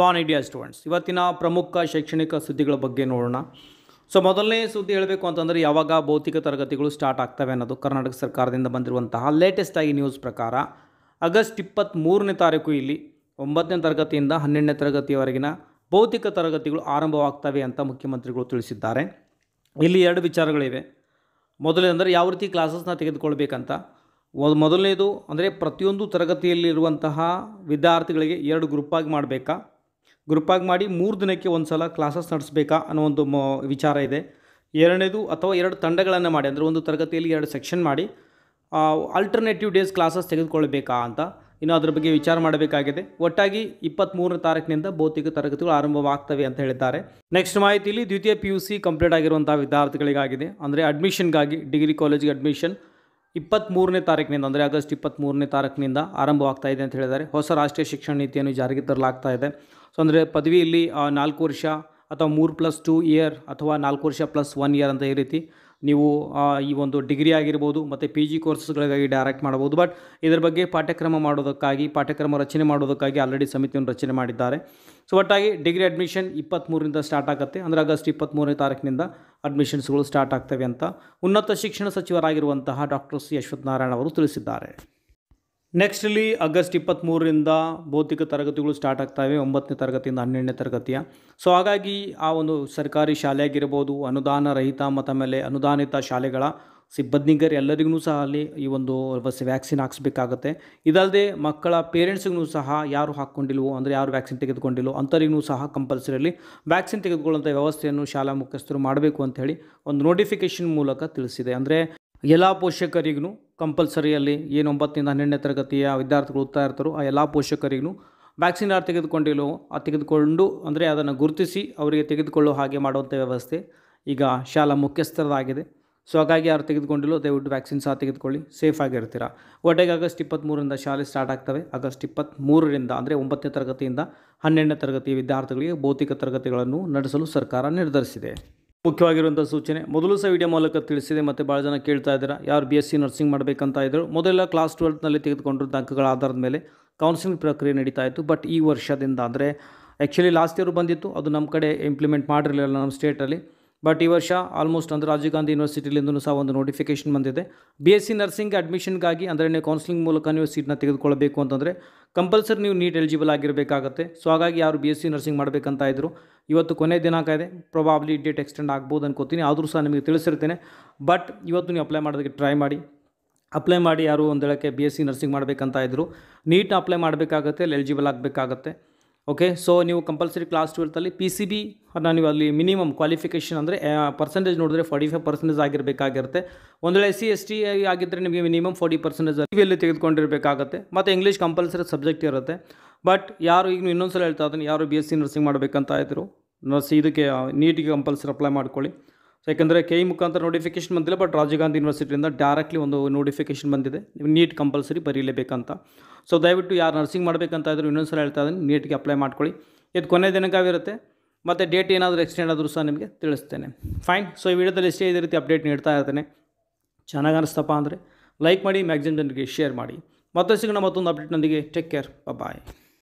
ಬಾನ್ India students ಇವತ್ತಿನ ಪ್ರಮುಖ ಶೈಕ್ಷಣಿಕ ಸುದ್ದಿಗಳ ಬಗ್ಗೆ ನೋಡೋಣ ಸೊ ಮೊದಲನೇ ಸುದ್ದಿ ಹೇಳಬೇಕು ಅಂತಂದರೆ ಯಾವಾಗ ಭೌತಿಕ ತರಗತಿಗಳು ಸ್ಟಾರ್ಟ್ ಆಗ್ತವೆ ಅನ್ನೋದು ಕರ್ನಾಟಕ ಸರ್ಕಾರದಿಂದ ಬಂದಿರುವಂತಹ ಲೇಟೆಸ್ಟ್ ಆಗಿ ನ್ಯೂಸ್ ಪ್ರಕಾರ ಆಗಸ್ಟ್ ಇಪ್ಪತ್ತ್ಮೂರನೇ ತಾರೀಕು ಇಲ್ಲಿ ಒಂಬತ್ತನೇ ತರಗತಿಯಿಂದ ಹನ್ನೆರಡನೇ ತರಗತಿಯವರೆಗಿನ ಭೌತಿಕ ತರಗತಿಗಳು ಆರಂಭವಾಗ್ತವೆ ಅಂತ ಮುಖ್ಯಮಂತ್ರಿಗಳು ತಿಳಿಸಿದ್ದಾರೆ ಇಲ್ಲಿ ಎರಡು ವಿಚಾರಗಳಿವೆ ಮೊದಲನೇದಂದರೆ ಯಾವ ರೀತಿ ಕ್ಲಾಸಸ್ನ ತೆಗೆದುಕೊಳ್ಬೇಕಂತ ಮೊದಲನೇದು ಅಂದರೆ ಪ್ರತಿಯೊಂದು ತರಗತಿಯಲ್ಲಿರುವಂತಹ ವಿದ್ಯಾರ್ಥಿಗಳಿಗೆ ಎರಡು ಗ್ರೂಪ್ ಆಗಿ ಮಾಡಬೇಕಾ ಗ್ರೂಪಾಗಿ ಮಾಡಿ ಮೂರು ದಿನಕ್ಕೆ ಒಂದು ಸಲ ಕ್ಲಾಸಸ್ ನಡೆಸಬೇಕಾ ಅನ್ನೋ ಒಂದು ಮ ವಿಚಾರ ಇದೆ ಎರಡನೇದು ಅಥವಾ ಎರಡು ತಂಡಗಳನ್ನು ಮಾಡಿ ಅಂದರೆ ಒಂದು ತರಗತಿಯಲ್ಲಿ ಎರಡು ಸೆಕ್ಷನ್ ಮಾಡಿ ಆಲ್ಟರ್ನೇಟಿವ್ ಡೇಸ್ ಕ್ಲಾಸಸ್ ತೆಗೆದುಕೊಳ್ಬೇಕಾ ಅಂತ ಇನ್ನು ಅದರ ಬಗ್ಗೆ ವಿಚಾರ ಮಾಡಬೇಕಾಗಿದೆ ಒಟ್ಟಾಗಿ ಇಪ್ಪತ್ತ್ಮೂರನೇ ತಾರೀಕಿನಿಂದ ಭೌತಿಕ ತರಗತಿಗಳು ಆರಂಭವಾಗ್ತವೆ ಅಂತ ಹೇಳಿದ್ದಾರೆ ನೆಕ್ಸ್ಟ್ ಮಾಹಿತಿಯಲ್ಲಿ ದ್ವಿತೀಯ ಪಿ ಯು ಸಿ ಕಂಪ್ಲೀಟ್ ಆಗಿರುವಂಥ ವಿದ್ಯಾರ್ಥಿಗಳಿಗಾಗಿದೆ ಅಂದರೆ ಅಡ್ಮಿಷನ್ಗಾಗಿ ಡಿಗ್ರಿ ಕಾಲೇಜಿಗೆ ಅಡ್ಮಿಷನ್ ಇಪ್ಪತ್ತ್ಮೂರನೇ ತಾರೀಕಿನಿಂದ ಅಂದರೆ ಆಗಸ್ಟ್ ಇಪ್ಪತ್ತ್ಮೂರನೇ ತಾರೀಕಿನಿಂದ ಆರಂಭವಾಗ್ತಾ ಇದೆ ಅಂತ ಹೇಳಿದ್ದಾರೆ ಹೊಸ ರಾಷ್ಟ್ರೀಯ ಶಿಕ್ಷಣ ನೀತಿಯನ್ನು ಜಾರಿಗೆ ತರಲಾಗ್ತಾ ಇದೆ ಸೊ ಅಂದರೆ ಪದವಿಯಲ್ಲಿ ನಾಲ್ಕು ವರ್ಷ ಅಥವಾ ಮೂರು ಪ್ಲಸ್ ಟೂ ಇಯರ್ ಅಥವಾ ನಾಲ್ಕು ವರ್ಷ ಪ್ಲಸ್ ಒನ್ ಇಯರ್ ಅಂತ ಈ ರೀತಿ ನೀವು ಈ ಒಂದು ಡಿಗ್ರಿ ಆಗಿರ್ಬೋದು ಮತ್ತು ಪಿ ಜಿ ಕೋರ್ಸಸ್ಗಳಿಗಾಗಿ ಡೈರೆಕ್ಟ್ ಮಾಡ್ಬೋದು ಬಟ್ ಇದರ ಬಗ್ಗೆ ಪಾಠ್ಯಕ್ರಮ ಮಾಡೋದಕ್ಕಾಗಿ ಪಾಠ್ಯಕ್ರಮ ರಚನೆ ಮಾಡೋದಕ್ಕಾಗಿ ಆಲ್ರೆಡಿ ಸಮಿತಿಯನ್ನು ರಚನೆ ಮಾಡಿದ್ದಾರೆ ಸೊ ಒಟ್ಟಾಗಿ ಡಿಗ್ರಿ ಅಡ್ಮಿಷನ್ ಇಪ್ಪತ್ತ್ಮೂರಿಂದ ಸ್ಟಾರ್ಟ್ ಆಗುತ್ತೆ ಅಂದರೆ ಆಗಸ್ಟ್ ಇಪ್ಪತ್ತ್ಮೂರನೇ ತಾರೀಕಿನಿಂದ ಅಡ್ಮಿಷನ್ಸ್ಗಳು ಸ್ಟಾರ್ಟ್ ಆಗ್ತವೆ ಅಂತ ಉನ್ನತ ಶಿಕ್ಷಣ ಸಚಿವರಾಗಿರುವಂತಹ ಡಾಕ್ಟರ್ ಸಿ ನಾರಾಯಣ ಅವರು ತಿಳಿಸಿದ್ದಾರೆ ನೆಕ್ಸ್ಟ್ಲಿ ಆಗಸ್ಟ್ ಇಪ್ಪತ್ತ್ಮೂರರಿಂದ ಭೌತಿಕ ತರಗತಿಗಳು ಸ್ಟಾರ್ಟ್ ಆಗ್ತಾಯಿವೆ ಒಂಬತ್ತನೇ ತರಗತಿಯಿಂದ ಹನ್ನೆರಡನೇ ತರಗತಿಯ ಸೊ ಹಾಗಾಗಿ ಆ ಒಂದು ಸರ್ಕಾರಿ ಶಾಲೆ ಅನುದಾನ ರಹಿತ ಮತ್ತು ಆಮೇಲೆ ಅನುದಾನಿತ ಶಾಲೆಗಳ ಸಿಬ್ಬಂದಿಗರು ಎಲ್ಲರಿಗೂ ಸಹ ಅಲ್ಲಿ ಈ ಒಂದು ವ್ಯಾಕ್ಸಿನ್ ಹಾಕ್ಸ್ಬೇಕಾಗತ್ತೆ ಇದಲ್ಲದೆ ಮಕ್ಕಳ ಪೇರೆಂಟ್ಸ್ಗೂ ಸಹ ಯಾರು ಹಾಕ್ಕೊಂಡಿಲ್ವೋ ಅಂದರೆ ಯಾರು ವ್ಯಾಕ್ಸಿನ್ ತೆಗೆದುಕೊಂಡಿಲ್ಲೋ ಅಂಥರಿಗೂ ಸಹ ಕಂಪಲ್ಸರಿಯಲ್ಲಿ ವ್ಯಾಕ್ಸಿನ್ ತೆಗೆದುಕೊಳ್ಳುವಂಥ ವ್ಯವಸ್ಥೆಯನ್ನು ಶಾಲಾ ಮುಖ್ಯಸ್ಥರು ಮಾಡಬೇಕು ಅಂತ ಹೇಳಿ ಒಂದು ನೋಟಿಫಿಕೇಷನ್ ಮೂಲಕ ತಿಳಿಸಿದೆ ಅಂದರೆ ಎಲ್ಲ ಪೋಷಕರಿಗೂ ಕಂಪಲ್ಸರಿಯಲ್ಲಿ ಏನು ಒಂಬತ್ತರಿಂದ ಹನ್ನೆರಡನೇ ತರಗತಿಯ ವಿದ್ಯಾರ್ಥಿಗಳು ಓದ್ತಾ ಇರ್ತಾರೋ ಆ ಎಲ್ಲ ಪೋಷಕರಿಗೂ ವ್ಯಾಕ್ಸಿನ್ ಯಾರು ತೆಗೆದುಕೊಂಡಿಲ್ಲೋ ಆ ತೆಗೆದುಕೊಂಡು ಅಂದರೆ ಅದನ್ನು ಗುರುತಿಸಿ ಅವರಿಗೆ ತೆಗೆದುಕೊಳ್ಳೋ ಹಾಗೆ ಮಾಡುವಂಥ ವ್ಯವಸ್ಥೆ ಈಗ ಶಾಲಾ ಮುಖ್ಯಸ್ಥರದಾಗಿದೆ ಸೊ ಹಾಗಾಗಿ ಯಾರು ತೆಗೆದುಕೊಂಡಿಲ್ಲೋ ದಯವಿಟ್ಟು ವ್ಯಾಕ್ಸಿನ್ ಸಹ ತೆಗೆದುಕೊಳ್ಳಿ ಸೇಫ್ ಆಗಿರ್ತೀರ ಒಟ್ಟಿಗೆ ಆಗಸ್ಟ್ ಇಪ್ಪತ್ತ್ಮೂರರಿಂದ ಶಾಲೆ ಸ್ಟಾರ್ಟ್ ಆಗ್ತವೆ ಆಗಸ್ಟ್ ಇಪ್ಪತ್ತ್ಮೂರರಿಂದ ಅಂದರೆ ಒಂಬತ್ತನೇ ತರಗತಿಯಿಂದ ಹನ್ನೆರಡನೇ ತರಗತಿಯ ವಿದ್ಯಾರ್ಥಿಗಳಿಗೆ ಭೌತಿಕ ತರಗತಿಗಳನ್ನು ನಡೆಸಲು ಸರ್ಕಾರ ನಿರ್ಧರಿಸಿದೆ ಮುಖ್ಯವಾಗಿರುವಂಥ ಸೂಚನೆ ಮೊದಲು ಸಹ ವಿಡಿಯೋ ಮೂಲಕ ತಿಳಿಸಿದೆ ಮತ್ತು ಭಾಳ ಜನ ಕೇಳ್ತಾ ಇದ್ದಾರೆ ಯಾರು ಬಿ ಎಸ್ ಸಿ ನರ್ಸಿಂಗ್ ಮಾಡಬೇಕಂತ ಇದ್ದರು ಮೊದಲೆಲ್ಲ ಕ್ಲಾಸ್ ಟ್ವೆಲ್ತ್ನಲ್ಲಿ ತೆಗೆದುಕೊಂಡಿದ್ದ ಅಂಕಗಳ ಆಧಾರದ ಮೇಲೆ ಕೌನ್ಸಿಲಿಂಗ್ ಪ್ರಕ್ರಿಯೆ ನಡೀತಾ ಇತ್ತು ಬಟ್ ಈ ವರ್ಷದಿಂದ ಅಂದರೆ ಆ್ಯಕ್ಚುಲಿ ಲಾಸ್ಟ್ ಇಯರ್ ಬಂದಿತ್ತು ಅದು ನಮ್ಮ ಕಡೆ ಇಂಪ್ಲಿಮೆಂಟ್ ಮಾಡಿರಲಿಲ್ಲ ನಮ್ಮ ಸ್ಟೇಟಲ್ಲಿ ಬಟ್ ಈ ವರ್ಷ ಆಲ್ಮೋಸ್ಟ್ ಅಂದರೆ ರಾಜೀವ್ ಗಾಂಧಿ ಯೂನಿವರ್ಸಿಟಿಲಿಂದಲೂ ಸಹ ಒಂದು ನೋಟಿಫಿಕೇಶನ್ ಬಂದಿದೆ ಬಿ ಎಸ್ ಸಿ ನರ್ಸಿಂಗ್ ಅಡ್ಮಿಷನ್ಗಾಗಿ ಅಂದರೆ ಕೌನ್ಸಿಲಿಂಗ್ ಮೂಲಕ ನೀವು ಸೀಟ್ನ ತೆಗೆದುಕೊಳ್ಳಬೇಕು ಅಂತಂದರೆ ಕಂಪಲ್ಸರಿ ನೀವು ನೀಟ್ ಎಲಿಜಿಬಲ್ ಆಗಿರಬೇಕಾಗುತ್ತೆ ಸೊ ಹಾಗಾಗಿ ಯಾರು ಬಿ ಎಸ್ ಸಿ ನರ್ಸಿಂಗ್ ಮಾಡಬೇಕಂತ ಇದ್ದರು ಇವತ್ತು ಕೊನೆ ದಿನಾಂಕ ಇದೆ ಪ್ರೊಬಾಬ್ಲಿ ಡೇಟ್ ಎಕ್ಸ್ಟೆಂಡ್ ಆಗ್ಬೋದು ಅನ್ಕೋತೀನಿ ಆದರೂ ಸಹ ನಿಮಗೆ ತಿಳಿಸಿರ್ತೇನೆ ಬಟ್ ಇವತ್ತು ನೀವು ಅಪ್ಲೈ ಮಾಡೋದಕ್ಕೆ ಟ್ರೈ ಮಾಡಿ ಅಪ್ಲೈ ಮಾಡಿ ಯಾರು ಒಂದೇಳಕ್ಕೆ ಬಿ ಎಸ್ ಸಿ ನರ್ಸಿಂಗ್ ಮಾಡಬೇಕಂತ ಇದ್ದರು ನೀಟ್ ಅಪ್ಲೈ ಮಾಡಬೇಕಾಗತ್ತೆ ಅಲ್ಲಿ ಎಲಿಜಿಬಲ್ ಆಗಬೇಕಾಗತ್ತೆ ಓಕೆ ಸೊ ನೀವು ಕಂಪಲ್ಸರಿ ಕ್ಲಾಸ್ ಟ್ವೆಲ್ತಲ್ಲಿ ಪಿ ಸಿ ಬಿ ನೀವು ಅಲ್ಲಿ ಮಿನಿಮಮ್ ಕ್ವಾಲಿಫಿಕೇಷನ್ ಅಂದರೆ ಪರ್ಸೆಂಟೇಜ್ ನೋಡಿದ್ರೆ ಫಾರ್ಟಿ ಫೈವ್ ಪರ್ಸೆಂಟೇಜ್ ಆಗಿರಬೇಕಾಗಿರುತ್ತೆ ಒಂದು ವೇಳೆ ಎಸ್ ಸಿ ಎಸ್ ಟಿ ಆಗಿದ್ದರೆ ನಿಮಗೆ ಮಿನಿಮಮ್ ಫಾರ್ಟಿ ಪರ್ಸೆಂಟೇಜ್ ಅಲ್ಲಿ ತೆಗೆದುಕೊಂಡಿರಬೇಕಾಗತ್ತೆ ಮತ್ತು ಇಂಗ್ಲೀಷ್ ಕಂಪಲ್ಸರಿ ಸಬ್ಜೆಕ್ಟ್ ಇರುತ್ತೆ ಬಟ್ ಯಾರು ಈಗ ಇನ್ನೊಂದು ಸಲ ಹೇಳ್ತಾ ಇದ್ದೀನಿ ಯಾರು ಬಿ ಎಸ್ ಸಿ ನರ್ಸಿಂಗ್ ಮಾಡಬೇಕಂತ ಇದ್ದರು ನರ್ಸ್ ಇದಕ್ಕೆ ನೀಟಿಗೆ ಕಂಪಲ್ಸರಿ ಅಪ್ಲೈ ಮಾಡ್ಕೊಳ್ಳಿ ಸೊ ಯಾಕೆಂದರೆ ಕೆ e ಮುಖಾಂತರ ನೋಟಿಫಿಕೇಷನ್ ಬಂದಿಲ್ಲ ಬಟ್ ರಾಜೀವ್ ಗಾಂಧಿ ಯೂನಿವರ್ಸಿಟಿಯಿಂದ ಡೈರೆಕ್ಟ್ಲಿ ಒಂದು ನೋಟಿಫಿಕೇಷನ್ ಬಂದಿದೆ ನೀವು ನೀಟ್ ಕಂಪಲ್ಸರಿ ಬರೀಲೇಬೇಕಂತ ಸೊ ದಯವಿಟ್ಟು ಯಾರು ನರ್ಸಿಂಗ್ ಮಾಡಬೇಕಂತ ಇದ್ರು ಇನ್ನೊಂದು ಸಲ ಹೇಳ್ತಾ ಇದ್ದೀನಿ ನೀಟ್ಗೆ ಅಪ್ಲೈ ಮಾಡ್ಕೊಳ್ಳಿ ಇದು ಕೊನೆ ದಿನಕ್ಕಾಗಿರುತ್ತೆ ಮತ್ತು ಡೇಟ್ ಏನಾದರೂ ಎಕ್ಸ್ಟೆಂಡ್ ಆದರೂ ಸಹ ನಿಮಗೆ ತಿಳಿಸ್ತೇನೆ ಫೈನ್ ಸೊ ಈ ವಿಡಿಯೋದಲ್ಲಿ ಎಷ್ಟೇ ಇದೇ ರೀತಿ ಅಪ್ಡೇಟ್ ನೀಡ್ತಾ ಇರ್ತೇನೆ ಚೆನ್ನಾಗಿ ಅನಿಸ್ತಪ್ಪ ಅಂದರೆ ಲೈಕ್ ಮಾಡಿ ಮ್ಯಾಗ್ಝಿನ್ ಜನರಿಗೆ ಶೇರ್ ಮಾಡಿ ಮತ್ತೊಂದು ಸಿಗೋಣ ಮತ್ತೊಂದು ಅಪ್ಡೇಟ್ನೊಂದಿಗೆ ಟೇಕ್ ಕೇರ್ ಬಾಯ್